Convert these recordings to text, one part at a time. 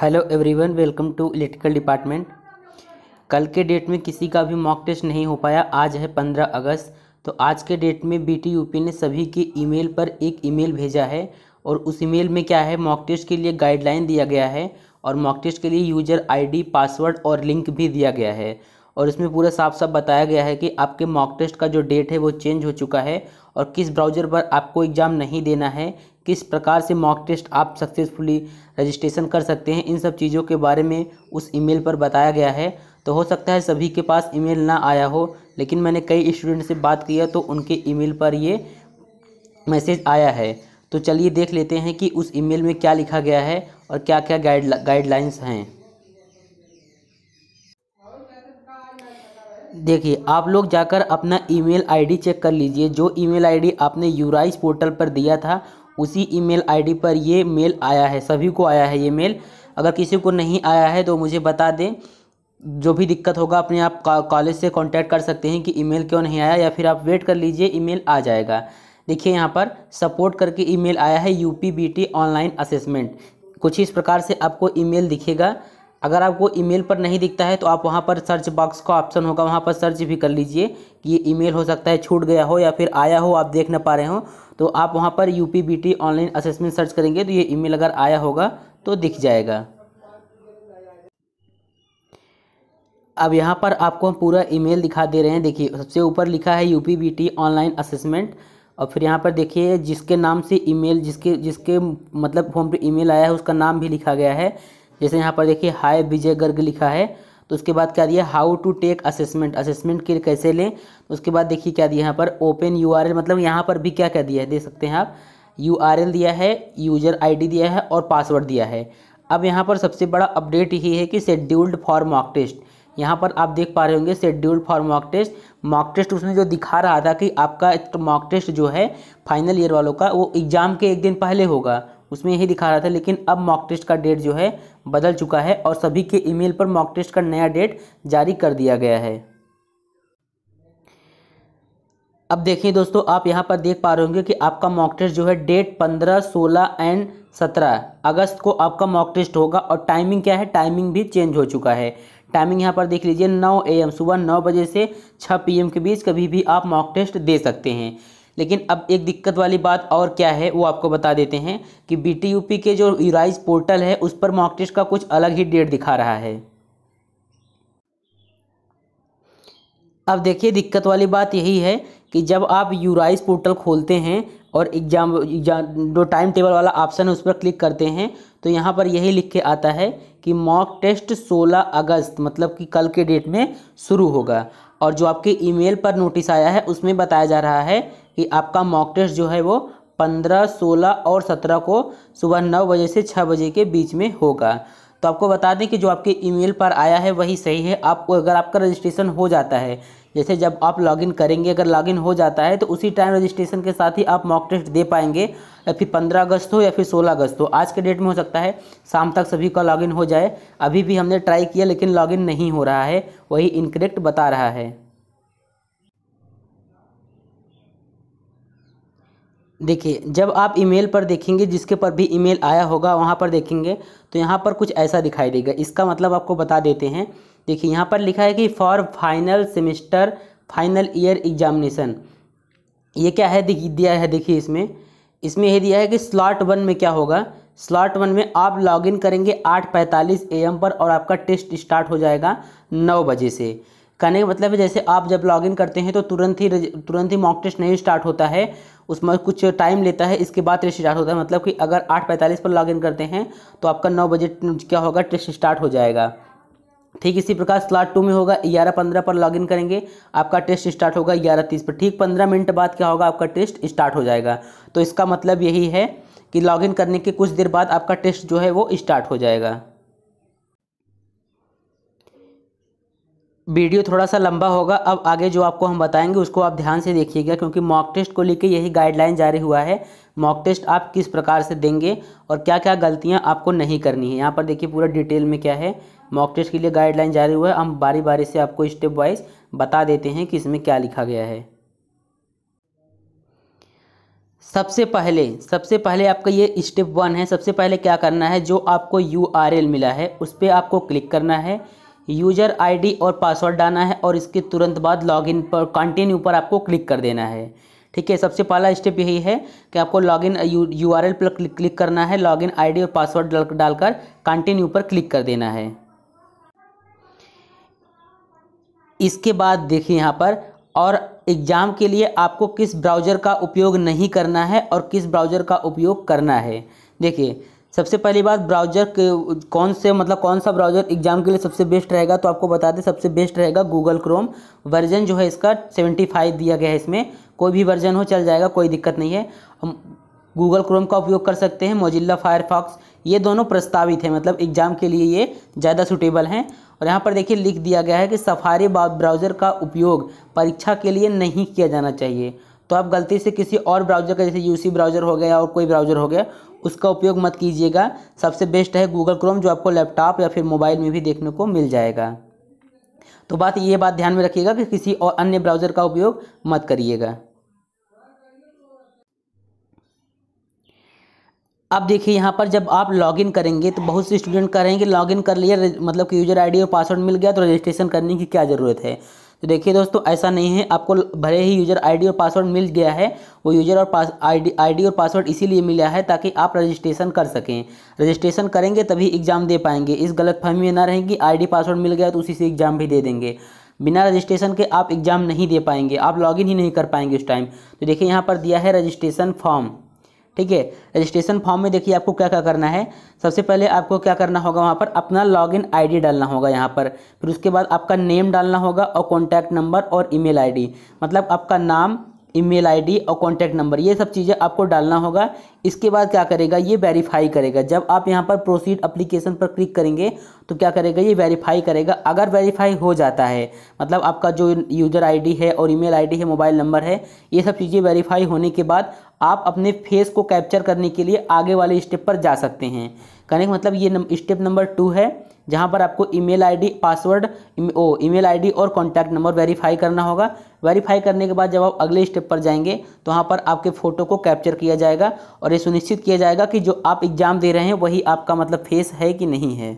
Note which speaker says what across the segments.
Speaker 1: hello everyone welcome to electrical department कल के date में किसी का भी मॉक टेस्ट नहीं हो पाया आज है पंद्रह अगस्त तो आज के डेट में बीटीयूपी ने सभी के ईमेल पर एक ईमेल भेजा है और उस ईमेल में क्या है मॉक टेस्ट के लिए गाइडलाइन दिया गया है और मॉक टेस्ट के लिए यूजर आईडी पासवर्ड और लिंक भी दिया गया है और इसमें पूरा साफ साफ बताया गया है कि आपके मॉक टेस्ट का जो डेट है वो चेंज हो चुका है और किस ब्राउज़र पर आपको एग्ज़ाम नहीं देना है किस प्रकार से मॉक टेस्ट आप सक्सेसफुली रजिस्ट्रेशन कर सकते हैं इन सब चीज़ों के बारे में उस ईमेल पर बताया गया है तो हो सकता है सभी के पास ईमेल ना आया हो लेकिन मैंने कई स्टूडेंट से बात किया तो उनके ईमेल पर ये मैसेज आया है तो चलिए देख लेते हैं कि उस ईमेल में क्या लिखा गया है और क्या क्या गाइड गाइडलाइंस हैं देखिए आप लोग जाकर अपना ईमेल आईडी चेक कर लीजिए जो ईमेल आईडी आपने यूराइस पोर्टल पर दिया था उसी ईमेल आईडी पर ये मेल आया है सभी को आया है ये मेल अगर किसी को नहीं आया है तो मुझे बता दें जो भी दिक्कत होगा अपने आप कॉलेज से कांटेक्ट कर सकते हैं कि ईमेल क्यों नहीं आया या फिर आप वेट कर लीजिए ई आ जाएगा देखिए यहाँ पर सपोर्ट करके ईमेल आया है यू ऑनलाइन असेसमेंट कुछ इस प्रकार से आपको ईमेल दिखेगा अगर आपको ईमेल पर नहीं दिखता है तो आप वहाँ पर सर्च बॉक्स का ऑप्शन होगा वहाँ पर सर्च भी कर लीजिए कि ये ईमेल हो सकता है छूट गया हो या फिर आया हो आप देख ना पा रहे हो तो आप वहाँ पर U P online assessment search करेंगे तो ये ईमेल अगर आया होगा तो दिख जाएगा अब यहाँ पर आपको हम पूरा ईमेल दिखा दे रहे हैं देखिए सबसे ऊपर लिखा है यू पी ऑनलाइन असेसमेंट और फिर यहाँ पर देखिए जिसके नाम से ईमेल जिसके जिसके मतलब होम पर ईमेल आया है उसका नाम भी लिखा गया है जैसे यहाँ पर देखिए हाय विजय गर्ग लिखा है तो उसके बाद क्या दिया how to take assessment assessment के कैसे लें तो उसके बाद देखिए क्या दिया यहाँ पर ओपन यू मतलब यहाँ पर भी क्या क्या दिया है देख सकते हैं आप यू दिया है यूजर आई दिया है और पासवर्ड दिया है अब यहाँ पर सबसे बड़ा अपडेट यही है कि शेड्यूल्ड फॉर मॉक टेस्ट यहाँ पर आप देख पा रहे होंगे scheduled for mock test mock test उसमें जो दिखा रहा था कि आपका मॉक टेस्ट जो है फाइनल ईयर वालों का वो एग्ज़ाम के एक दिन पहले होगा उसमें यही दिखा रहा था लेकिन अब मॉक टेस्ट का डेट जो है बदल चुका है और सभी के ईमेल पर मॉक टेस्ट का नया डेट जारी कर दिया गया है अब देखिए दोस्तों आप यहाँ पर देख पा रहे होंगे कि आपका मॉक टेस्ट जो है डेट पंद्रह सोलह एंड सत्रह अगस्त को आपका मॉक टेस्ट होगा और टाइमिंग क्या है टाइमिंग भी चेंज हो चुका है टाइमिंग यहाँ पर देख लीजिए नौ ए एम सुबह नौ बजे से छः पी एम के बीच कभी भी आप मॉक टेस्ट दे सकते हैं लेकिन अब एक दिक्कत वाली बात और क्या है वो आपको बता देते हैं कि बी के जो यूराइज पोर्टल है उस पर मॉक टेस्ट का कुछ अलग ही डेट दिखा रहा है अब देखिए दिक्कत वाली बात यही है कि जब आप यूराइज पोर्टल खोलते हैं और एग्जाम जो टाइम टेबल वाला ऑप्शन है उस पर क्लिक करते हैं तो यहाँ पर यही लिख के आता है कि मॉक टेस्ट 16 अगस्त मतलब कि कल के डेट में शुरू होगा और जो आपके ईमेल पर नोटिस आया है उसमें बताया जा रहा है कि आपका मॉक टेस्ट जो है वो पंद्रह सोलह और सत्रह को सुबह नौ बजे से छः बजे के बीच में होगा तो आपको बता दें कि जो आपके ईमेल पर आया है वही सही है आपको अगर आपका रजिस्ट्रेशन हो जाता है जैसे जब आप लॉगिन करेंगे अगर लॉगिन हो जाता है तो उसी टाइम रजिस्ट्रेशन के साथ ही आप मॉक टेस्ट दे पाएंगे या फिर पंद्रह अगस्त हो या फिर सोलह अगस्त हो आज के डेट में हो सकता है शाम तक सभी का लॉगिन हो जाए अभी भी हमने ट्राई किया लेकिन लॉगिन नहीं हो रहा है वही इनकरेक्ट बता रहा है देखिए जब आप ईमेल पर देखेंगे जिसके पर भी ईमेल आया होगा वहाँ पर देखेंगे तो यहाँ पर कुछ ऐसा दिखाई देगा इसका मतलब आपको बता देते हैं देखिए यहाँ पर लिखा है कि for final semester final year examination ये क्या है दिया है देखिए इसमें इसमें यह दिया है कि स्लॉट वन में क्या होगा स्लॉट वन में आप लॉगिन करेंगे आठ पैंतालीस पर और आपका टेस्ट स्टार्ट हो जाएगा नौ बजे से कहने का मतलब है जैसे आप जब लॉगिन करते हैं तो तुरंत ही तुरंत ही मॉक टेस्ट नहीं स्टार्ट होता है उसमें कुछ टाइम लेता है इसके बाद टेस्ट स्टार्ट होता है मतलब कि अगर आठ पैंतालीस पर लॉगिन करते हैं तो आपका नौ बजे क्या होगा टेस्ट स्टार्ट हो जाएगा ठीक इसी प्रकार स्लॉट टू में होगा ग्यारह पंद्रह पर लॉगिन करेंगे आपका टेस्ट स्टार्ट होगा ग्यारह तीस पर ठीक पंद्रह मिनट बाद क्या होगा आपका टेस्ट स्टार्ट हो जाएगा तो इसका मतलब यही है कि लॉगिन करने के कुछ देर बाद आपका टेस्ट जो है वो स्टार्ट हो जाएगा वीडियो थोड़ा सा लंबा होगा अब आगे जो आपको हम बताएंगे उसको आप ध्यान से देखिएगा क्योंकि मॉक टेस्ट को लेकर यही गाइडलाइन जारी हुआ है मॉक टेस्ट आप किस प्रकार से देंगे और क्या क्या गलतियां आपको नहीं करनी है यहाँ पर देखिए पूरा डिटेल में क्या है मॉक टेस्ट के लिए गाइडलाइन जारी हुआ है हम बारी बारी से आपको स्टेप वाइज बता देते हैं कि इसमें क्या लिखा गया है सबसे पहले सबसे पहले आपका ये स्टेप वन है सबसे पहले क्या करना है जो आपको यू मिला है उस पर आपको क्लिक करना है यूजर आईडी और पासवर्ड डालना है और इसके तुरंत बाद लॉगिन पर कंटिन्यू पर आपको क्लिक कर देना है ठीक है सबसे पहला स्टेप यही है कि आपको लॉगिन यू आर एल पर क्लिक करना है लॉगिन आईडी और पासवर्ड डालकर कंटिन्यू पर क्लिक कर देना है इसके बाद देखिए यहाँ पर और एग्ज़ाम के लिए आपको किस ब्राउज़र का उपयोग नहीं करना है और किस ब्राउज़र का उपयोग करना है देखिए सबसे पहली बात ब्राउजर कौन से मतलब कौन सा ब्राउजर एग्जाम के लिए सबसे बेस्ट रहेगा तो आपको बता दें सबसे बेस्ट रहेगा गूगल क्रोम वर्जन जो है इसका सेवेंटी फाइव दिया गया है इसमें कोई भी वर्जन हो चल जाएगा कोई दिक्कत नहीं है गूगल क्रोम का उपयोग कर सकते हैं मोजिल्ला फायरफॉक्स ये दोनों प्रस्तावित हैं मतलब एग्जाम के लिए ये ज़्यादा सुटेबल हैं और यहाँ पर देखिए लिख दिया गया है कि सफारी ब्राउज़र का उपयोग परीक्षा के लिए नहीं किया जाना चाहिए तो आप गलती से किसी और ब्राउज़र का जैसे यूसी ब्राउज़र हो गया और कोई ब्राउज़र हो गया उसका उपयोग मत कीजिएगा सबसे बेस्ट है गूगल क्रोम जो आपको लैपटॉप या फिर मोबाइल में भी देखने को मिल जाएगा तो बात ये बात ध्यान में रखिएगा कि किसी और अन्य ब्राउज़र का उपयोग मत करिएगा अब देखिए यहाँ पर जब आप लॉगिन करेंगे तो बहुत से स्टूडेंट कि लॉगिन कर लिया मतलब कि यूज़र आईडी और पासवर्ड मिल गया तो रजिस्ट्रेशन करने की क्या ज़रूरत है तो देखिए दोस्तों ऐसा नहीं है आपको भले ही यूज़र आईडी और पासवर्ड मिल गया है वो यूज़र और पास आईडी आईडी और पासवर्ड इसीलिए मिला है ताकि आप रजिस्ट्रेशन कर सकें रजिस्ट्रेशन करेंगे तभी एग्ज़ाम दे पाएंगे इस गलत फहमी में ना रहेंगी आई पासवर्ड मिल गया तो उसी से एग्ज़ाम भी दे देंगे बिना रजिस्ट्रेशन के आप एग्ज़ाम नहीं दे पाएंगे आप लॉगिन ही नहीं कर पाएंगे उस टाइम तो देखिए यहाँ पर दिया है रजिस्ट्रेशन फॉर्म ठीक है रजिस्ट्रेशन फॉर्म में देखिए आपको क्या क्या करना है सबसे पहले आपको क्या करना होगा वहाँ पर अपना लॉगिन आईडी डालना होगा यहाँ पर फिर उसके बाद आपका नेम डालना होगा और कॉन्टैक्ट नंबर और ईमेल आईडी मतलब आपका नाम ईमेल आईडी और कॉन्टैक्ट नंबर ये सब चीज़ें आपको डालना होगा इसके बाद क्या करेगा ये वेरीफाई करेगा जब आप यहाँ पर प्रोसीड अप्लीकेशन पर क्लिक करेंगे तो क्या करेगा ये वेरीफाई करेगा अगर वेरीफाई हो जाता है मतलब आपका जो यूज़र आईडी है और ईमेल आईडी है मोबाइल नंबर है ये सब चीज़ें वेरीफाई होने के बाद आप अपने फेस को कैप्चर करने के लिए आगे वाले स्टेप पर जा सकते हैं कहने का मतलब ये स्टेप नंबर टू है जहाँ पर आपको ईमेल आईडी पासवर्ड ओ ईमेल आईडी और कॉन्टैक्ट नंबर वेरीफाई करना होगा वेरीफाई करने के बाद जब आप अगले स्टेप पर जाएंगे तो वहाँ पर आपके फ़ोटो को कैप्चर किया जाएगा और ये सुनिश्चित किया जाएगा कि जो आप एग्ज़ाम दे रहे हैं वही आपका मतलब फेस है कि नहीं है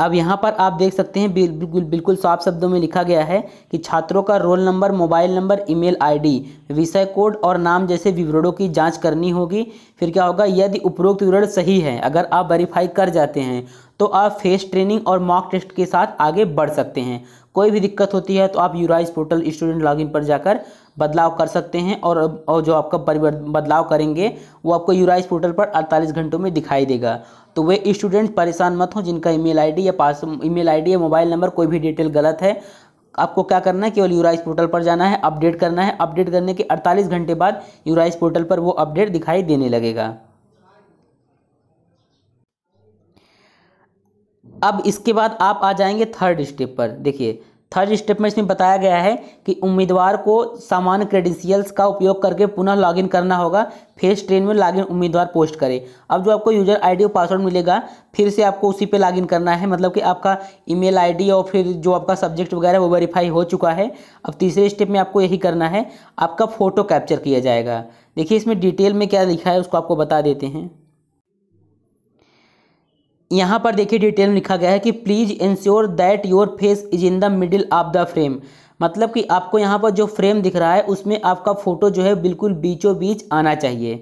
Speaker 1: अब यहाँ पर आप देख सकते हैं बिल्कुल बिल्कुल साफ शब्दों में लिखा गया है कि छात्रों का roll number mobile number email ID, विषय कोड और नाम जैसे विवरणों की जांच करनी होगी फिर क्या होगा यदि उपरोक्त विवरण सही है अगर आप वेरीफाई कर जाते हैं तो आप फेस ट्रेनिंग और मॉक टेस्ट के साथ आगे बढ़ सकते हैं कोई भी दिक्कत होती है तो आप यूराइज पोर्टल स्टूडेंट लॉगिन पर जाकर बदलाव कर सकते हैं और और जो आपका बदलाव करेंगे वो आपको यूराइज पोर्टल पर अड़तालीस घंटों में दिखाई देगा तो वे स्टूडेंट परेशान मत हों जिनका ईमेल आईडी या पास ईमेल आईडी या मोबाइल नंबर कोई भी डिटेल गलत है आपको क्या करना है केवल यूराइस पोर्टल पर जाना है अपडेट करना है अपडेट करने के 48 घंटे बाद यूराइस पोर्टल पर वो अपडेट दिखाई देने लगेगा अब इसके बाद आप आ जाएंगे थर्ड स्टेप पर देखिए थर्ड स्टेप में इसमें बताया गया है कि उम्मीदवार को सामान्य क्रेडेंशियल्स का उपयोग करके पुनः लॉगिन करना होगा फेस ट्रेन में लॉगिन उम्मीदवार पोस्ट करें अब जो आपको यूजर आईडी और पासवर्ड मिलेगा फिर से आपको उसी पे लॉगिन करना है मतलब कि आपका ईमेल आईडी और फिर जो आपका सब्जेक्ट वगैरह वो वेरीफाई हो चुका है अब तीसरे स्टेप में आपको यही करना है आपका फ़ोटो कैप्चर किया जाएगा देखिए इसमें डिटेल में क्या लिखा है उसको आपको बता देते हैं यहाँ पर देखिए डिटेल में लिखा गया है कि please ensure that your face is in the middle of the frame मतलब कि आपको यहाँ पर जो फ्रेम दिख रहा है उसमें आपका फ़ोटो जो है बिल्कुल बीचों बीच आना चाहिए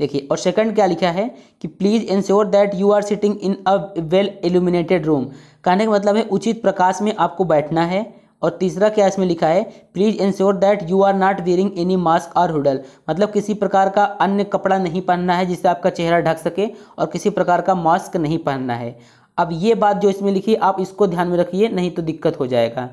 Speaker 1: देखिए और सेकंड क्या लिखा है कि please ensure that you are sitting in a well illuminated room कहने का मतलब है उचित प्रकाश में आपको बैठना है और तीसरा क्या इसमें लिखा है please ensure that you are not wearing any mask और हुडल मतलब किसी प्रकार का अन्य कपड़ा नहीं पहनना है जिससे आपका चेहरा ढक सके और किसी प्रकार का मास्क नहीं पहनना है अब ये बात जो इसमें लिखी आप इसको ध्यान में रखिए नहीं तो दिक्कत हो जाएगा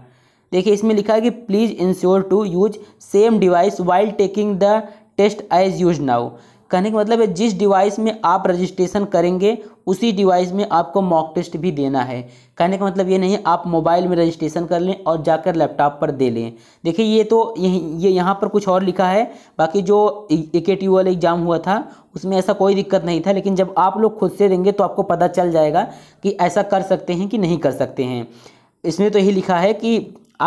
Speaker 1: देखिए इसमें लिखा है कि please ensure to use same device while taking the test as use now कहने का मतलब है जिस डिवाइस में आप रजिस्ट्रेशन करेंगे उसी डिवाइस में आपको मॉक टेस्ट भी देना है कहने का मतलब ये नहीं आप मोबाइल में रजिस्ट्रेशन कर लें और जाकर लैपटॉप पर दे लें देखिए ये तो यही ये यहाँ पर कुछ और लिखा है बाकी जो ए के टी वाला एग्ज़ाम हुआ था उसमें ऐसा कोई दिक्कत नहीं था लेकिन जब आप लोग खुद से देंगे तो आपको पता चल जाएगा कि ऐसा कर सकते हैं कि नहीं कर सकते हैं इसमें तो यही लिखा है कि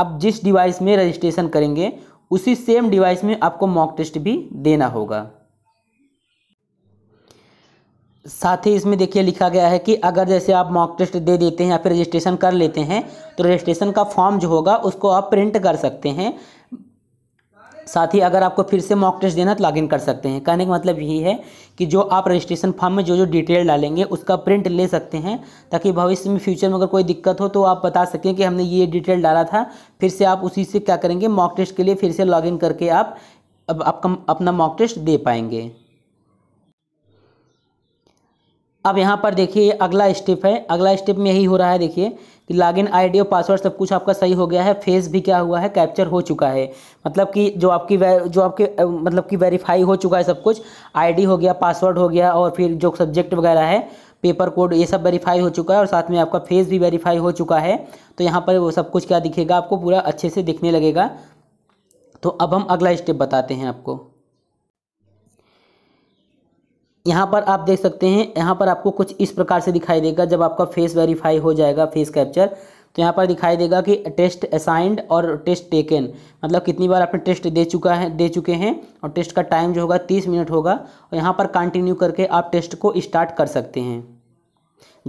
Speaker 1: आप जिस डिवाइस में रजिस्ट्रेशन करेंगे उसी सेम डिवाइस में आपको मॉक टेस्ट भी देना होगा साथ ही इसमें देखिए लिखा गया है कि अगर जैसे आप मॉक टेस्ट दे देते हैं या फिर रजिस्ट्रेशन कर लेते हैं तो रजिस्ट्रेशन का फॉर्म जो होगा उसको आप प्रिंट कर सकते हैं साथ ही अगर आपको फिर से मॉक टेस्ट देना तो लॉगिन कर सकते हैं कहने का मतलब यही है कि जो आप रजिस्ट्रेशन फॉर्म में जो जो डिटेल डालेंगे उसका प्रिंट ले सकते हैं ताकि भविष्य में फ्यूचर में अगर कोई दिक्कत हो तो आप बता सकें कि हमने ये डिटेल डाला था फिर से आप उसी से क्या करेंगे मॉक टेस्ट के लिए फिर से लॉगिन करके आप अब आपका अपना मॉक टेस्ट दे पाएंगे अब यहाँ पर देखिए अगला स्टेप है अगला स्टेप में यही हो रहा है देखिए कि लॉगिन आईडी और पासवर्ड सब कुछ आपका सही हो गया है फेस भी क्या हुआ है कैप्चर हो चुका है मतलब कि जो आपकी जो आपके मतलब कि वेरीफाई हो चुका है सब कुछ आईडी हो गया पासवर्ड हो गया और फिर जो सब्जेक्ट वगैरह है पेपर कोड ये सब वेरीफाई हो चुका है और साथ में आपका फेस भी वेरीफाई हो चुका है तो यहाँ पर वो सब कुछ क्या दिखेगा आपको पूरा अच्छे से दिखने लगेगा तो अब हम अगला स्टेप बताते हैं आपको यहाँ पर आप देख सकते हैं यहाँ पर आपको कुछ इस प्रकार से दिखाई देगा जब आपका फेस वेरीफाई हो जाएगा फेस कैप्चर तो यहाँ पर दिखाई देगा कि टेस्ट असाइंड और टेस्ट टेकन मतलब कितनी बार आपने टेस्ट दे चुका है दे चुके हैं और टेस्ट का टाइम जो होगा तीस मिनट होगा और यहाँ पर कंटिन्यू करके आप टेस्ट को स्टार्ट कर सकते हैं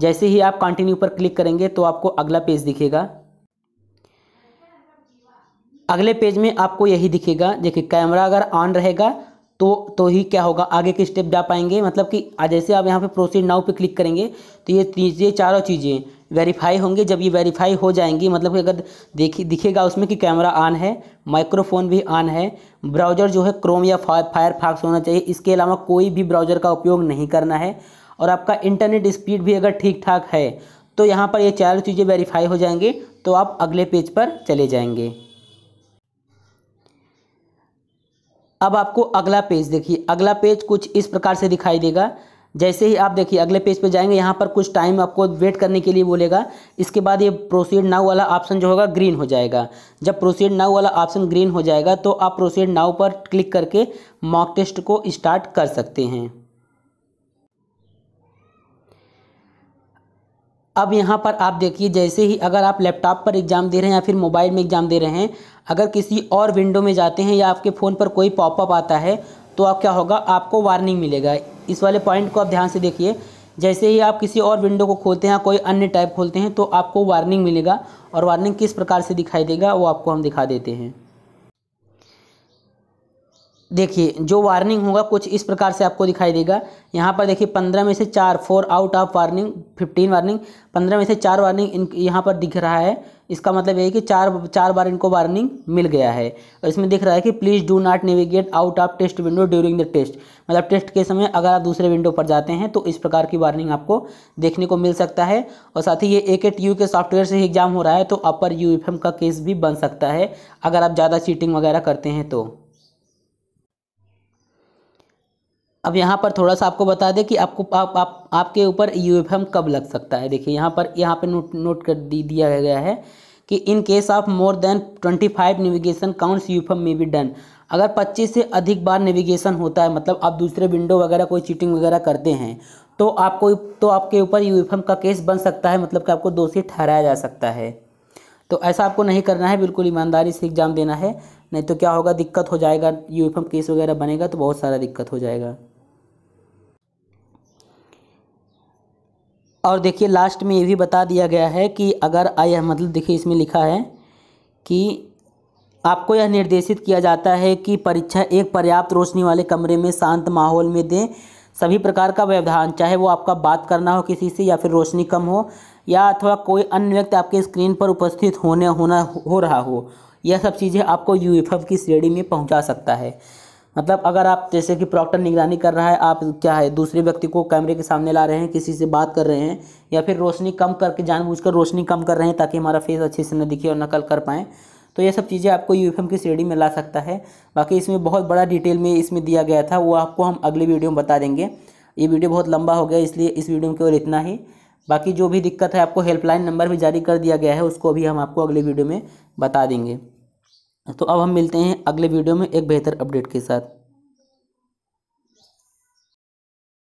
Speaker 1: जैसे ही आप कंटिन्यू पर क्लिक करेंगे तो आपको अगला पेज दिखेगा अगले पेज में आपको यही दिखेगा देखिए कैमरा अगर ऑन रहेगा तो तो ही क्या होगा आगे के स्टेप जा पाएंगे मतलब कि जैसे आप यहाँ पे प्रोसीड नाउ पे क्लिक करेंगे तो ये चीज़ें चारों चीज़ें वेरीफाई होंगे जब ये वेरीफाई हो जाएंगी मतलब कि अगर देखी दिखेगा उसमें कि कैमरा ऑन है माइक्रोफोन भी ऑन है ब्राउज़र जो है क्रोम या फाक्स होना चाहिए इसके अलावा कोई भी ब्राउज़र का उपयोग नहीं करना है और आपका इंटरनेट स्पीड भी अगर ठीक ठाक है तो यहाँ पर ये चारों चीज़ें वेरीफाई हो जाएंगी तो आप अगले पेज पर चले जाएंगे अब आपको अगला पेज देखिए अगला पेज कुछ इस प्रकार से दिखाई देगा जैसे ही आप देखिए अगले पेज पे जाएंगे यहाँ पर कुछ टाइम आपको वेट करने के लिए बोलेगा इसके बाद ये प्रोसीड नाउ वाला ऑप्शन जो होगा ग्रीन हो जाएगा जब प्रोसीड नाउ वाला ऑप्शन ग्रीन हो जाएगा तो आप प्रोसीड नाउ पर क्लिक करके मॉक टेस्ट को स्टार्ट कर सकते हैं अब यहाँ पर आप देखिए जैसे ही अगर आप लैपटॉप पर एग्ज़ाम दे रहे हैं या फिर मोबाइल में एग्ज़ाम दे रहे हैं अगर किसी और विंडो में जाते हैं या आपके फ़ोन पर कोई पॉपअप आता है तो आप क्या होगा आपको वार्निंग मिलेगा इस वाले पॉइंट को आप ध्यान से देखिए जैसे ही आप किसी और विंडो को खोलते हैं कोई अन्य टाइप खोलते हैं तो आपको वार्निंग मिलेगा और वार्निंग किस प्रकार से दिखाई देगा वो आपको हम दिखा देते हैं देखिए जो वार्निंग होगा कुछ इस प्रकार से आपको दिखाई देगा यहाँ पर देखिए पंद्रह में से चार four out of warning fifteen warning पंद्रह में से चार वार्निंग इन यहाँ पर दिख रहा है इसका मतलब ये है कि चार चार बार इनको वार्निंग मिल गया है और इसमें दिख रहा है कि please do not navigate out of test window during the test मतलब टेस्ट के समय अगर आप दूसरे विंडो पर जाते हैं तो इस प्रकार की वार्निंग आपको देखने को मिल सकता है और साथ ही ये ए के टी यू के सॉफ्टवेयर से एग्जाम हो रहा है तो अपर यू एफ एम का केस भी बन सकता है अगर आप ज़्यादा चीटिंग वगैरह करते हैं तो अब यहाँ पर थोड़ा सा आपको बता दें कि आपको आप, आप आपके ऊपर यू कब लग सकता है देखिए यहाँ पर यहाँ पर नोट नोट कर दी दिया गया है कि in case of more than 25 navigation counts may be done अगर 25 से अधिक बार नेविगेशन होता है मतलब आप दूसरे विंडो वगैरह कोई चीटिंग वगैरह करते हैं तो आपको तो आपके ऊपर यू का केस बन सकता है मतलब कि आपको दोषी ठहराया जा सकता है तो ऐसा आपको नहीं करना है बिल्कुल ईमानदारी से एग्ज़ाम देना है नहीं तो क्या होगा दिक्कत हो जाएगा यू केस वगैरह बनेगा तो बहुत सारा दिक्कत हो जाएगा और देखिए लास्ट में ये भी बता दिया गया है कि अगर आया मतलब देखिए इसमें लिखा है कि आपको यह निर्देशित किया जाता है कि परीक्षा एक पर्याप्त रोशनी वाले कमरे में शांत माहौल में दें सभी प्रकार का व्यवधान चाहे वो आपका बात करना हो किसी से या फिर रोशनी कम हो या अथवा कोई अन्य व्यक्ति आपके स्क्रीन पर उपस्थित होने होना हो रहा हो यह सब चीज़ें आपको यू की श्रेणी में पहुँचा सकता है मतलब अगर आप जैसे कि प्रॉक्टर निगरानी कर रहा है आप क्या है दूसरे व्यक्ति को कैमरे के सामने ला रहे हैं किसी से बात कर रहे हैं या फिर रोशनी कम करके जानबूझकर रोशनी कम कर रहे हैं ताकि हमारा फेस अच्छे से न दिखे और नकल कर पाएँ तो ये सब चीज़ें आपको यू की श्रेणी में ला सकता है बाकी इसमें बहुत बड़ा डिटेल में इसमें दिया गया था वो आपको हम अगली वीडियो में बता देंगे ये वीडियो बहुत लंबा हो गया इसलिए इस वीडियो में केवल इतना ही बाकी जो भी दिक्कत है आपको हेल्पलाइन नंबर भी जारी कर दिया गया है उसको भी हम आपको अगले वीडियो में बता देंगे तो अब हम मिलते हैं अगले वीडियो में एक बेहतर अपडेट के साथ